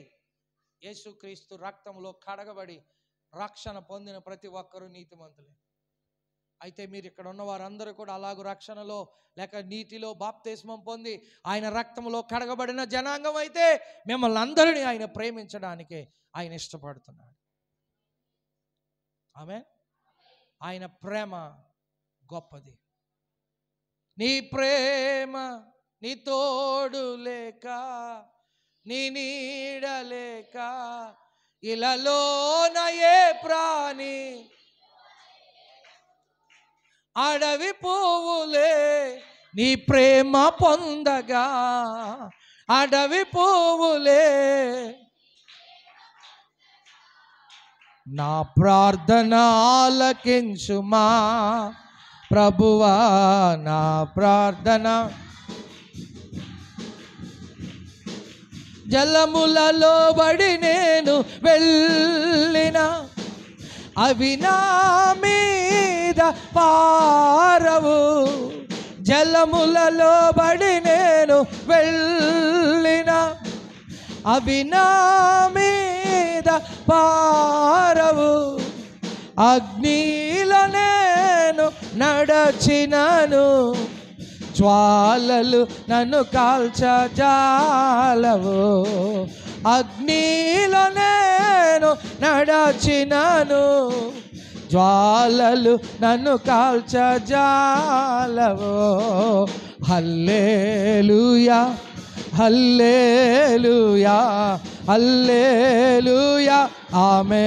యేసుక్రీస్తు రక్తంలో కడగబడి రక్షణ పొందిన ప్రతి ఒక్కరూ నీతిమంతులే అయితే మీరు ఇక్కడ ఉన్న వారందరూ కూడా అలాగే రక్షణలో లేక నీతిలో బాప్తేస్మం పొంది ఆయన రక్తంలో కడగబడిన జనాంగం అయితే మిమ్మల్ని అందరినీ ఆయన ప్రేమించడానికే ఆయన ఇష్టపడుతున్నాడు ఆమె ఆయన ప్రేమ గొప్పది నీ ప్రేమ నీ తోడు లేక నీ నీడలేక ఇలలోనయే ప్రాణి అడవి పువ్వులే నీ ప్రేమ పొందగా అడవి పువ్వులే నా ప్రార్థన ఆలకించుమా ప్రభువా నా ప్రార్థన జలములలో బడి నేను వెళ్ళిన అవి నా మీద పారవు జలములలో బడి నేను వెళ్ళిన అవి నా మీద పారవు అగ్నిలో నేను నడచినను జ్వాలలు నన్ను కాల్చ జాలవు అగ్నిలో నేను నడచినను జ్వాలలు నన్ను కాల్చ జాలవు హల్లేలుయా హల్లేలుయా హల్లేలుయా ఆమె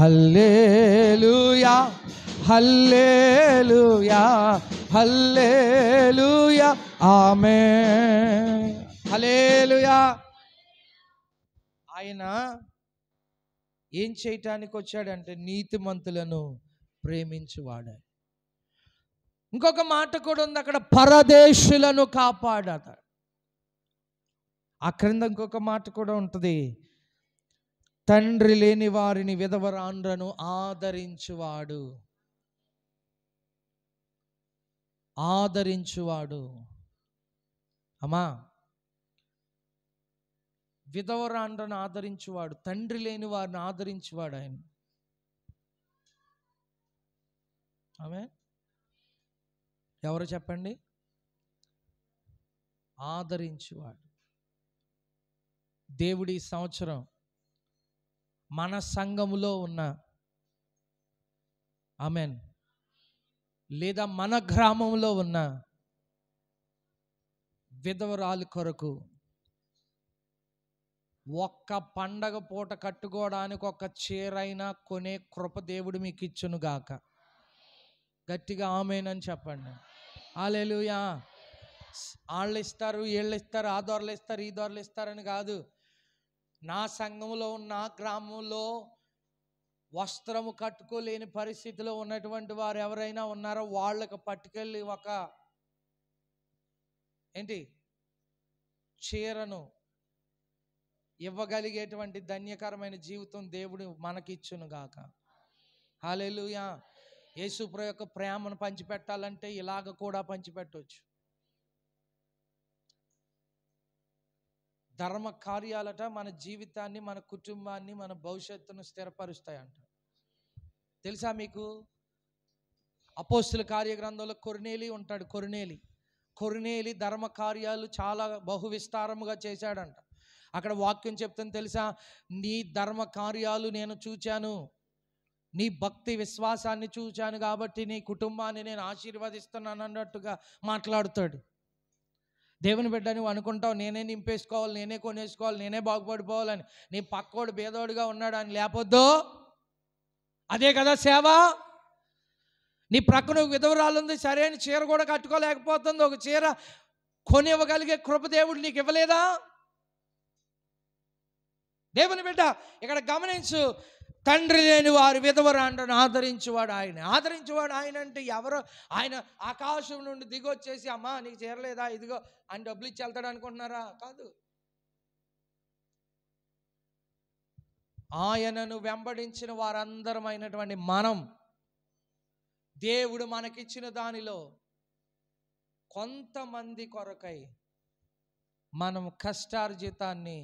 హల్లేలుయా హల్లేలుయా హల్లేలుయా ఆమె హల్లేలుయా ఆయన ఏం చేయటానికి వచ్చాడంటే నీతిమంతులను ప్రేమించువాడు ఇంకొక మాట కూడా ఉంది అక్కడ పరదేశులను కాపాడట ఆ క్రింద ఇంకొక మాట కూడా ఉంటుంది తండ్రి లేని వారిని విధవరాండ్రను ఆదరించువాడు ఆదరించువాడు అమ్మా విధవరాండ్రను ఆదరించువాడు తండ్రి లేని వారిని ఆదరించువాడు ఆయన ఆమె ఎవరు చెప్పండి ఆదరించువాడు దేవుడి సంవత్సరం మన సంఘములో ఉన్న ఆమెను లేదా మన గ్రామంలో ఉన్న విధవరాలు కొరకు ఒక్క పండగ పూట కట్టుకోవడానికి ఒక చీరైనా కొనే కృప దేవుడు మీకు గాక గట్టిగా ఆమెనని చెప్పండి ఆలెలుయా వాళ్ళు ఇస్తారు వీళ్ళు ఇస్తారు ఆ దొరలు ఇస్తారు ఈ దొరలు ఇస్తారని కాదు నా సంఘంలో ఉన్న గ్రామంలో వస్త్రము కట్టుకోలేని పరిస్థితిలో ఉన్నటువంటి వారు ఎవరైనా ఉన్నారో వాళ్ళకు పట్టుకెళ్ళి ఒక ఏంటి చీరను ఇవ్వగలిగేటువంటి ధన్యకరమైన జీవితం దేవుడు మనకిచ్చును గాక హాలేలుయా యేసుప్ర యొక్క ప్రేమను పంచిపెట్టాలంటే ఇలాగ కూడా పంచిపెట్టవచ్చు ధర్మ కార్యాలట మన జీవితాన్ని మన కుటుంబాన్ని మన భవిష్యత్తును స్థిరపరుస్తాయంట తెలుసా మీకు అపోస్తుల కార్యగ్రంథంలో కొరినేలి ఉంటాడు కొరినేలి కొరినేలి ధర్మ కార్యాలు చాలా బహు విస్తారముగా చేశాడంట అక్కడ వాక్యం చెప్తాను తెలుసా నీ ధర్మ కార్యాలు నేను చూచాను నీ భక్తి విశ్వాసాన్ని చూచాను కాబట్టి నీ కుటుంబాన్ని నేను ఆశీర్వదిస్తున్నాను అన్నట్టుగా మాట్లాడుతాడు దేవుని బిడ్డ నువ్వు అనుకుంటావు నేనే నింపేసుకోవాలి నేనే కొనేసుకోవాలి నేనే బాగుపడిపోవాలని నీ పక్కోడు భేదోడుగా ఉన్నాడు అని లేపొద్దు అదే కదా సేవ నీ ప్రక్కన విధవరాలు ఉంది సరైన చీర కూడా కట్టుకోలేకపోతుంది ఒక చీర కొని ఇవ్వగలిగే కృపదేవుడు నీకు ఇవ్వలేదా దేవుని బిడ్డ ఇక్కడ గమనించు తండ్రి లేని వారు విధవరాండ్రను ఆదరించేవాడు ఆయన ఆదరించేవాడు ఆయన అంటే ఎవరో ఆయన ఆకాశం నుండి దిగొచ్చేసి అమ్మా నీకు చేరలేదా ఇదిగో ఆయన డబ్బులు ఇచ్చి వెళ్తాడు అనుకుంటున్నారా కాదు ఆయనను వెంబడించిన అయినటువంటి మనం దేవుడు మనకిచ్చిన దానిలో కొంతమంది కొరకై మనం కష్టార్జితాన్ని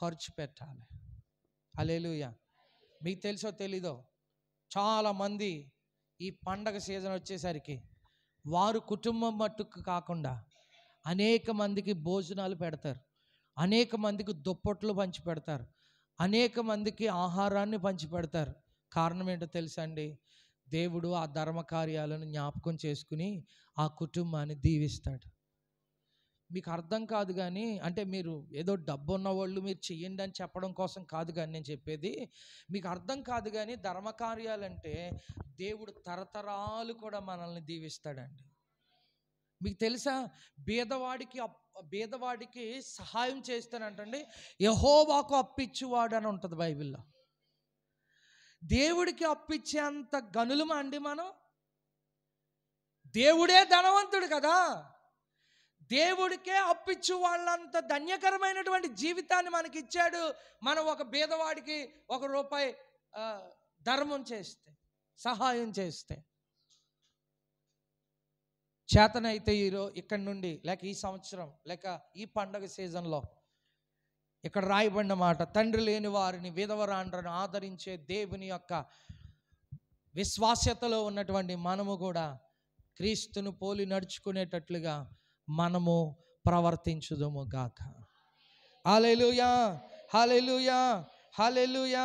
ఖర్చు పెట్టాలి అలేలుయా మీకు తెలుసో తెలీదో చాలామంది ఈ పండగ సీజన్ వచ్చేసరికి వారు కుటుంబం మట్టుకు కాకుండా అనేక మందికి భోజనాలు పెడతారు అనేక మందికి దుప్పట్లు పంచి పెడతారు అనేక మందికి ఆహారాన్ని పంచి పెడతారు కారణం ఏంటో తెలుసా అండి దేవుడు ఆ ధర్మ కార్యాలను జ్ఞాపకం చేసుకుని ఆ కుటుంబాన్ని దీవిస్తాడు మీకు అర్థం కాదు కానీ అంటే మీరు ఏదో డబ్బు ఉన్నవాళ్ళు మీరు చెయ్యండి అని చెప్పడం కోసం కాదు కానీ నేను చెప్పేది మీకు అర్థం కాదు కానీ ధర్మకార్యాలంటే దేవుడు తరతరాలు కూడా మనల్ని దీవిస్తాడండి మీకు తెలుసా బీదవాడికి బీదవాడికి సహాయం చేస్తానంటండి యహోవాకు అప్పిచ్చువాడు అని ఉంటుంది బైబిల్లో దేవుడికి అప్పిచ్చేంత గనులమా అండి మనం దేవుడే ధనవంతుడు కదా దేవుడికే అప్పిచ్చు వాళ్ళంత ధన్యకరమైనటువంటి జీవితాన్ని మనకి ఇచ్చాడు మనం ఒక బీదవాడికి ఒక రూపాయి ధర్మం చేస్తే సహాయం చేస్తే చేతనైతే ఈరో ఇక్కడి నుండి లేక ఈ సంవత్సరం లేక ఈ పండగ సీజన్లో ఇక్కడ రాయబడిన మాట తండ్రి లేని వారిని విధవరాండ్రను ఆదరించే దేవుని యొక్క విశ్వాస్యతలో ఉన్నటువంటి మనము కూడా క్రీస్తును పోలి నడుచుకునేటట్లుగా మనము ప్రవర్తించుదము గాక హాలెలుయా హాలెలుయా హాలెలుయా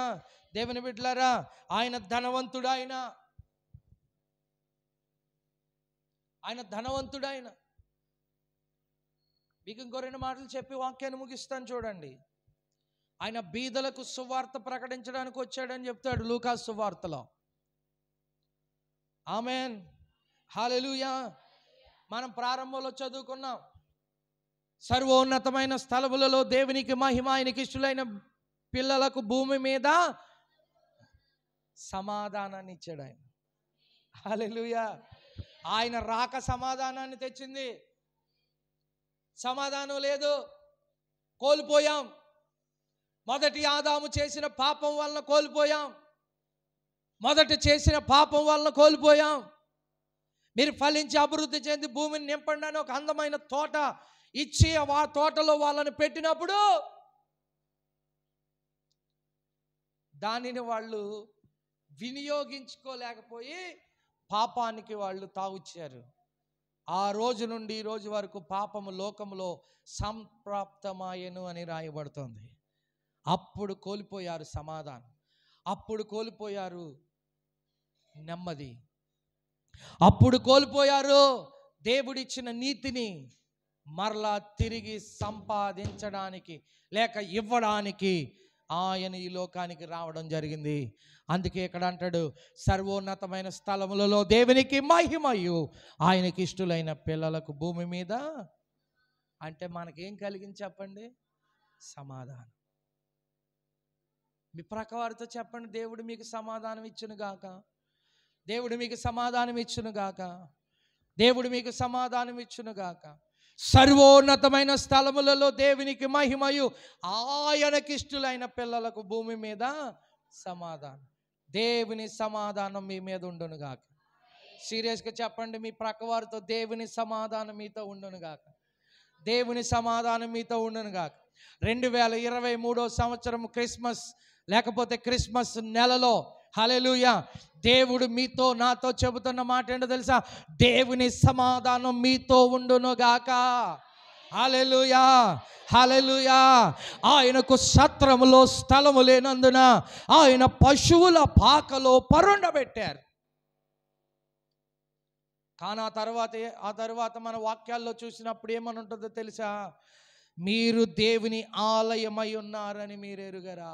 దేవుని బిడ్డలారా ఆయన ధనవంతుడాయన ఆయన ధనవంతుడాయన మీకు ఇంకో రెండు మాటలు చెప్పి వాక్యాన్ని ముగిస్తాను చూడండి ఆయన బీదలకు సువార్త ప్రకటించడానికి వచ్చాడని చెప్తాడు లూకా సువార్తలో ఆమెన్ హాలెలుయా మనం ప్రారంభంలో చదువుకున్నాం సర్వోన్నతమైన స్థలములలో దేవునికి మహిమ ఆయనకి ఇష్టలైన పిల్లలకు భూమి మీద సమాధానాన్ని ఇచ్చాడు ఆయన హాలెలుయా ఆయన రాక సమాధానాన్ని తెచ్చింది సమాధానం లేదు కోల్పోయాం మొదటి ఆదాము చేసిన పాపం వలన కోల్పోయాం మొదట చేసిన పాపం వలన కోల్పోయాం మీరు ఫలించి అభివృద్ధి చెంది భూమిని నింపండి అని ఒక అందమైన తోట ఇచ్చి ఆ తోటలో వాళ్ళని పెట్టినప్పుడు దానిని వాళ్ళు వినియోగించుకోలేకపోయి పాపానికి వాళ్ళు తాగుచ్చారు ఆ రోజు నుండి ఈ రోజు వరకు పాపము లోకములో సంప్రాప్తమాయను అని రాయబడుతోంది అప్పుడు కోల్పోయారు సమాధానం అప్పుడు కోల్పోయారు నెమ్మది అప్పుడు కోల్పోయారు దేవుడిచ్చిన నీతిని మరలా తిరిగి సంపాదించడానికి లేక ఇవ్వడానికి ఆయన ఈ లోకానికి రావడం జరిగింది అందుకే ఇక్కడ అంటాడు సర్వోన్నతమైన స్థలములలో దేవునికి మహిమయు ఆయనకి ఇష్టలైన పిల్లలకు భూమి మీద అంటే మనకేం కలిగింది చెప్పండి సమాధానం మీ ప్రకవారితో చెప్పండి దేవుడు మీకు సమాధానం ఇచ్చును గాక దేవుడు మీకు సమాధానం గాక దేవుడు మీకు సమాధానం గాక సర్వోన్నతమైన స్థలములలో దేవునికి మహిమయు ఆయనకిష్టులైన పిల్లలకు భూమి మీద సమాధానం దేవుని సమాధానం మీ మీద గాక సీరియస్గా చెప్పండి మీ ప్రక్కవారితో దేవుని సమాధానం మీతో గాక దేవుని సమాధానం మీతో గాక రెండు వేల ఇరవై మూడో సంవత్సరం క్రిస్మస్ లేకపోతే క్రిస్మస్ నెలలో హలెలుయా దేవుడు మీతో నాతో చెబుతున్న మాట ఏంటో తెలుసా దేవుని సమాధానం మీతో ఉండును గాక హాలెలుయా హాలెలుయా ఆయనకు సత్రములో స్థలము లేనందున ఆయన పశువుల పాకలో పరుండబెట్టారు కానీ ఆ తర్వాత ఆ తర్వాత మన వాక్యాల్లో చూసినప్పుడు ఏమని ఉంటుందో తెలుసా మీరు దేవుని ఆలయమై ఉన్నారని మీరు ఎరుగరా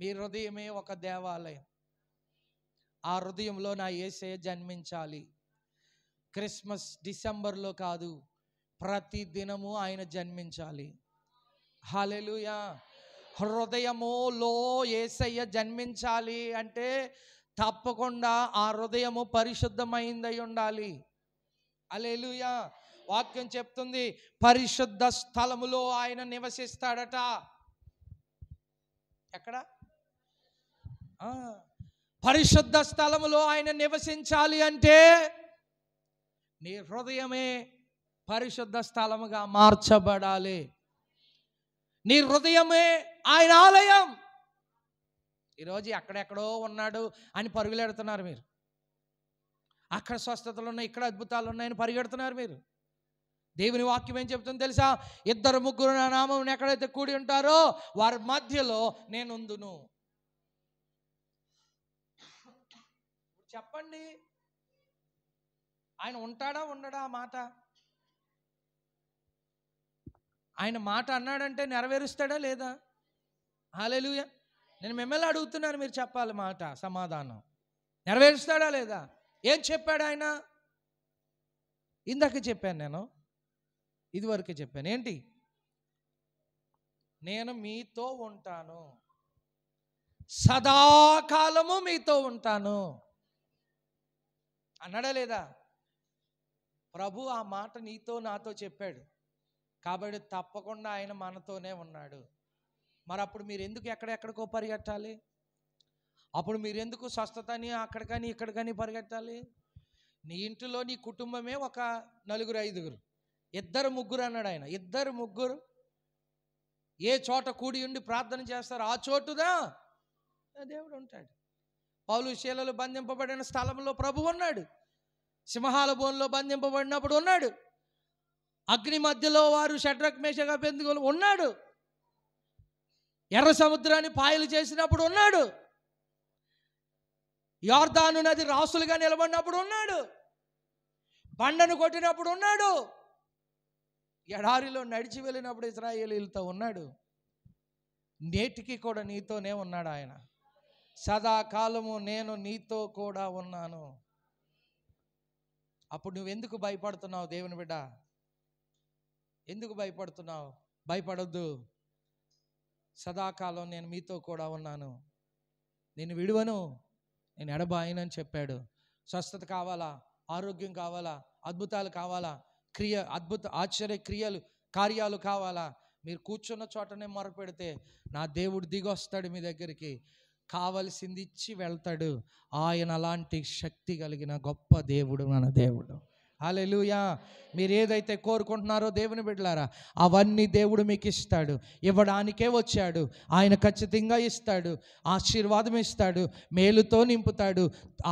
మీ హృదయమే ఒక దేవాలయం ఆ హృదయంలో నా ఏసే జన్మించాలి క్రిస్మస్ డిసెంబర్లో కాదు ప్రతి దినము ఆయన జన్మించాలి హాలెలుయా హృదయములో ఏసయ్య జన్మించాలి అంటే తప్పకుండా ఆ హృదయము పరిశుద్ధమైందై ఉండాలి అలెలుయా వాక్యం చెప్తుంది పరిశుద్ధ స్థలములో ఆయన నివసిస్తాడట ఎక్కడ పరిశుద్ధ స్థలములో ఆయన నివసించాలి అంటే నీ హృదయమే పరిశుద్ధ స్థలముగా మార్చబడాలి నీ హృదయమే ఆయన ఆలయం ఈరోజు ఎక్కడెక్కడో ఉన్నాడు అని పరుగులెడుతున్నారు మీరు అక్కడ స్వస్థతలు ఉన్నాయి ఇక్కడ అద్భుతాలు ఉన్నాయని పరిగెడుతున్నారు మీరు దేవుని వాక్యం ఏం చెప్తుంది తెలుసా ఇద్దరు ముగ్గురు నా నామం ఎక్కడైతే కూడి ఉంటారో వారి మధ్యలో నేనుందును చెప్పండి ఆయన ఉంటాడా ఉండడా ఆ మాట ఆయన మాట అన్నాడంటే నెరవేరుస్తాడా లేదా హాలేలుయ నేను మిమ్మల్ని అడుగుతున్నాను మీరు చెప్పాలి మాట సమాధానం నెరవేరుస్తాడా లేదా ఏం చెప్పాడు ఆయన ఇందాక చెప్పాను నేను ఇదివరకే చెప్పాను ఏంటి నేను మీతో ఉంటాను సదాకాలము మీతో ఉంటాను అన్నాడా లేదా ప్రభు ఆ మాట నీతో నాతో చెప్పాడు కాబట్టి తప్పకుండా ఆయన మనతోనే ఉన్నాడు మరి అప్పుడు మీరు ఎందుకు ఎక్కడెక్కడికో పరిగెట్టాలి అప్పుడు మీరెందుకు స్వస్థతని అక్కడ కానీ ఇక్కడ కానీ పరిగెట్టాలి నీ ఇంటిలో నీ కుటుంబమే ఒక నలుగురు ఐదుగురు ఇద్దరు ముగ్గురు అన్నాడు ఆయన ఇద్దరు ముగ్గురు ఏ చోట కూడి ఉండి ప్రార్థన చేస్తారు ఆ చోటుదా దేవుడు ఉంటాడు పౌలు శీలలు బంధింపబడిన స్థలంలో ప్రభు ఉన్నాడు సింహాల బోన్లో బంధింపబడినప్పుడు ఉన్నాడు అగ్ని మధ్యలో వారు షడ్రక్ మేషగా ఉన్నాడు ఎర్ర సముద్రాన్ని పాయలు చేసినప్పుడు ఉన్నాడు యార్దాను నది రాసులుగా నిలబడినప్పుడు ఉన్నాడు బండను కొట్టినప్పుడు ఉన్నాడు ఎడారిలో నడిచి వెళ్ళినప్పుడు ఇజ్రాయేలీలతో ఉన్నాడు నేటికి కూడా నీతోనే ఉన్నాడు ఆయన సదాకాలము నేను నీతో కూడా ఉన్నాను అప్పుడు నువ్వు ఎందుకు భయపడుతున్నావు దేవుని బిడ్డ ఎందుకు భయపడుతున్నావు భయపడొద్దు సదాకాలం నేను మీతో కూడా ఉన్నాను నేను విడువను నేను ఎడబాయినని చెప్పాడు స్వస్థత కావాలా ఆరోగ్యం కావాలా అద్భుతాలు కావాలా క్రియ అద్భుత ఆశ్చర్య క్రియలు కార్యాలు కావాలా మీరు కూర్చున్న చోటనే మొరపెడితే నా దేవుడు దిగొస్తాడు మీ దగ్గరికి కావలసింది ఇచ్చి వెళ్తాడు ఆయన అలాంటి శక్తి కలిగిన గొప్ప దేవుడు మన దేవుడు అలెలుయా మీరు ఏదైతే కోరుకుంటున్నారో దేవుని బిడ్డలారా అవన్నీ దేవుడు మీకు ఇస్తాడు ఇవ్వడానికే వచ్చాడు ఆయన ఖచ్చితంగా ఇస్తాడు ఆశీర్వాదం ఇస్తాడు మేలుతో నింపుతాడు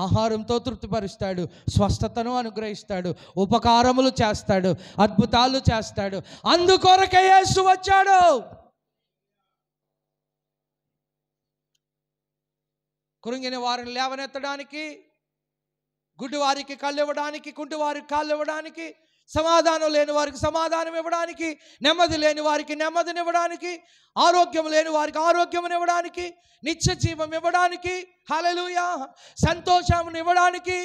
ఆహారంతో తృప్తిపరుస్తాడు స్వస్థతను అనుగ్రహిస్తాడు ఉపకారములు చేస్తాడు అద్భుతాలు చేస్తాడు అందుకొరకే యేసు వచ్చాడు కృంగిన వారిని లేవనెత్తడానికి గుడ్డివారికి కళ్ళు ఇవ్వడానికి కుంటివారికి కాళ్ళు ఇవ్వడానికి సమాధానం లేని వారికి సమాధానం ఇవ్వడానికి నెమ్మది లేని వారికి నెమ్మదినివ్వడానికి ఆరోగ్యం లేని వారికి ఇవ్వడానికి నిత్య జీవం ఇవ్వడానికి హలలుయ సంతోషమునివ్వడానికి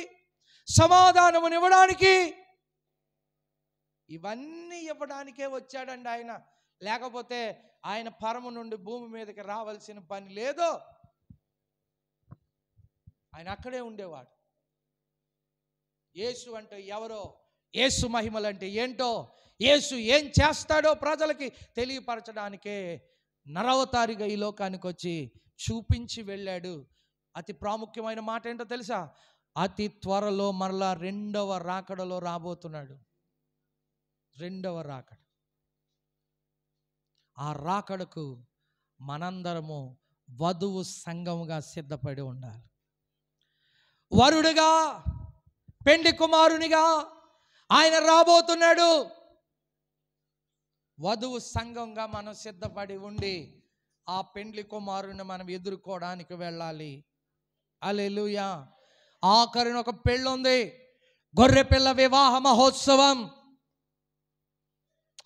సమాధానమునివ్వడానికి ఇవన్నీ ఇవ్వడానికే వచ్చాడండి ఆయన లేకపోతే ఆయన పరము నుండి భూమి మీదకి రావాల్సిన పని లేదో ఆయన అక్కడే ఉండేవాడు యేసు అంటే ఎవరో యేసు మహిమలు అంటే ఏంటో యేసు ఏం చేస్తాడో ప్రజలకి తెలియపరచడానికే నరవతారిగా ఈ లోకానికి వచ్చి చూపించి వెళ్ళాడు అతి ప్రాముఖ్యమైన మాట ఏంటో తెలుసా అతి త్వరలో మరలా రెండవ రాకడలో రాబోతున్నాడు రెండవ రాకడ ఆ రాకడకు మనందరము వధువు సంఘముగా సిద్ధపడి ఉండాలి వరుడుగా పెండి కుమారునిగా ఆయన రాబోతున్నాడు వధువు సంఘంగా మనం సిద్ధపడి ఉండి ఆ పెండ్లి కుమారుని మనం ఎదుర్కోవడానికి వెళ్ళాలి అలెలుయా ఆఖరిని ఒక పెళ్ళి ఉంది గొర్రెపిల్ల వివాహ మహోత్సవం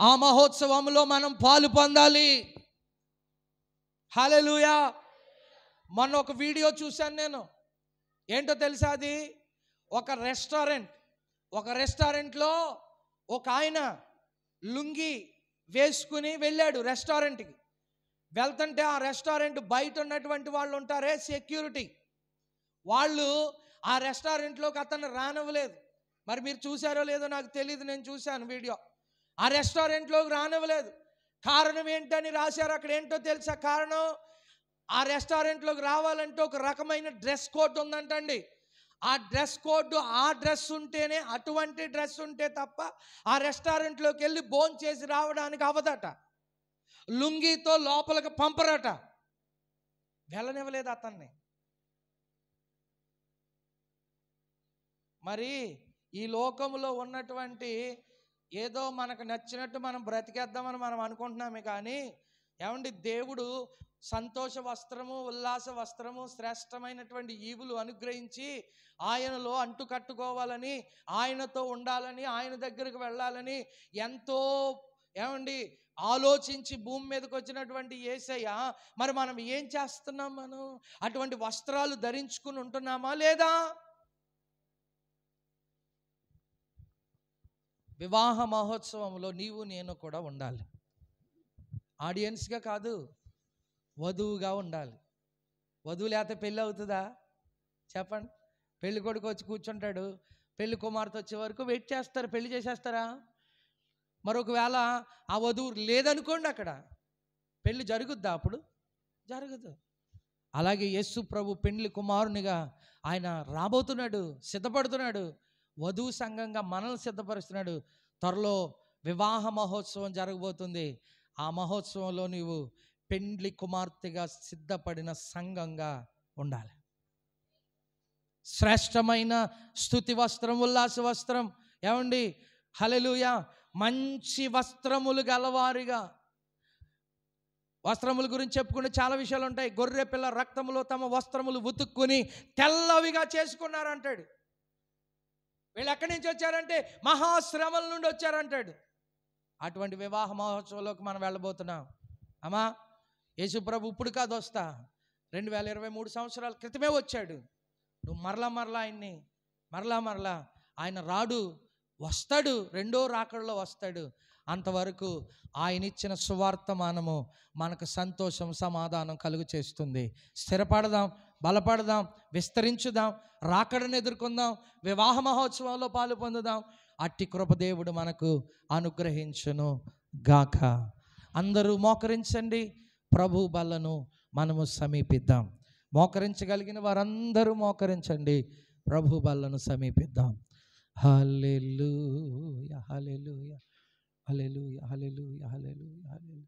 ఆ మహోత్సవంలో మనం పాలు పొందాలి హలెలుయా మొన్న ఒక వీడియో చూశాను నేను ఏంటో తెలుసా అది ఒక రెస్టారెంట్ ఒక రెస్టారెంట్లో ఒక ఆయన లుంగి వేసుకుని వెళ్ళాడు రెస్టారెంట్కి వెళ్తుంటే ఆ రెస్టారెంట్ బయట ఉన్నటువంటి వాళ్ళు ఉంటారే సెక్యూరిటీ వాళ్ళు ఆ రెస్టారెంట్లోకి అతను రానివ్వలేదు మరి మీరు చూసారో లేదో నాకు తెలియదు నేను చూశాను వీడియో ఆ రెస్టారెంట్లోకి రానివ్వలేదు కారణం ఏంటని రాశారు అక్కడ ఏంటో తెలుసా కారణం ఆ రెస్టారెంట్లోకి రావాలంటే ఒక రకమైన డ్రెస్ కోడ్ ఉందంటండి ఆ డ్రెస్ కోడ్ ఆ డ్రెస్ ఉంటేనే అటువంటి డ్రెస్ ఉంటే తప్ప ఆ రెస్టారెంట్లోకి వెళ్ళి బోన్ చేసి రావడానికి అవదట లుంగీతో లోపలికి పంపరట వెళ్ళనివ్వలేదు అతన్ని మరి ఈ లోకంలో ఉన్నటువంటి ఏదో మనకు నచ్చినట్టు మనం బ్రతికేద్దామని మనం అనుకుంటున్నామే కానీ ఏమండి దేవుడు సంతోష వస్త్రము ఉల్లాస వస్త్రము శ్రేష్టమైనటువంటి ఈవులు అనుగ్రహించి ఆయనలో అంటు కట్టుకోవాలని ఆయనతో ఉండాలని ఆయన దగ్గరకు వెళ్ళాలని ఎంతో ఏమండి ఆలోచించి భూమి మీదకి వచ్చినటువంటి ఏసయ్య మరి మనం ఏం చేస్తున్నాం మనం అటువంటి వస్త్రాలు ధరించుకుని ఉంటున్నామా లేదా వివాహ మహోత్సవంలో నీవు నేను కూడా ఉండాలి ఆడియన్స్గా కాదు వధువుగా ఉండాలి వధువు లేకపోతే పెళ్ళి అవుతుందా చెప్పండి పెళ్లి కొడుకు వచ్చి కూర్చుంటాడు పెళ్లి కుమార్తె వచ్చే వరకు వెయిట్ చేస్తారు పెళ్లి చేసేస్తారా మరొకవేళ ఆ వధువు లేదనుకోండి అక్కడ పెళ్లి జరుగుద్దా అప్పుడు జరగదు అలాగే యస్సు ప్రభు పెండ్లి కుమారునిగా ఆయన రాబోతున్నాడు సిద్ధపడుతున్నాడు వధువు సంఘంగా మనల్ని సిద్ధపరుస్తున్నాడు త్వరలో వివాహ మహోత్సవం జరగబోతుంది ఆ మహోత్సవంలో నీవు పెండ్లి కుమార్తెగా సిద్ధపడిన సంఘంగా ఉండాలి శ్రేష్టమైన స్థుతి వస్త్రం ఉల్లాస వస్త్రం ఏమండి హలెలుయ మంచి వస్త్రములు గలవారిగా వస్త్రముల గురించి చెప్పుకుంటే చాలా విషయాలు ఉంటాయి గొర్రె పిల్ల రక్తములో తమ వస్త్రములు ఉతుక్కుని తెల్లవిగా చేసుకున్నారంటాడు వీళ్ళు ఎక్కడి నుంచి వచ్చారంటే మహాశ్రమల నుండి వచ్చారంటాడు అటువంటి వివాహ మహోత్సవంలోకి మనం వెళ్ళబోతున్నాం అమ్మా యేసుప్రభు ఇప్పుడు కాదు వస్తా రెండు వేల ఇరవై మూడు సంవత్సరాల క్రితమే వచ్చాడు నువ్వు మరలా మరలా ఆయన్ని మరలా మరలా ఆయన రాడు వస్తాడు రెండో రాకడలో వస్తాడు అంతవరకు ఆయన ఇచ్చిన సువార్త మనము మనకు సంతోషం సమాధానం కలుగు చేస్తుంది స్థిరపడదాం బలపడదాం విస్తరించుదాం రాకడను ఎదుర్కొందాం వివాహ మహోత్సవంలో పాలు పొందుదాం అట్టి కృపదేవుడు మనకు అనుగ్రహించును గాక అందరూ మోకరించండి ప్రభు బలను మనము సమీపిద్దాం మోకరించగలిగిన వారందరూ మోకరించండి ప్రభు బలను సమీపిద్దాం హలెలు హల్లెలూయా హల్లెలూయా హల్లెలూయా హల్లెలూయా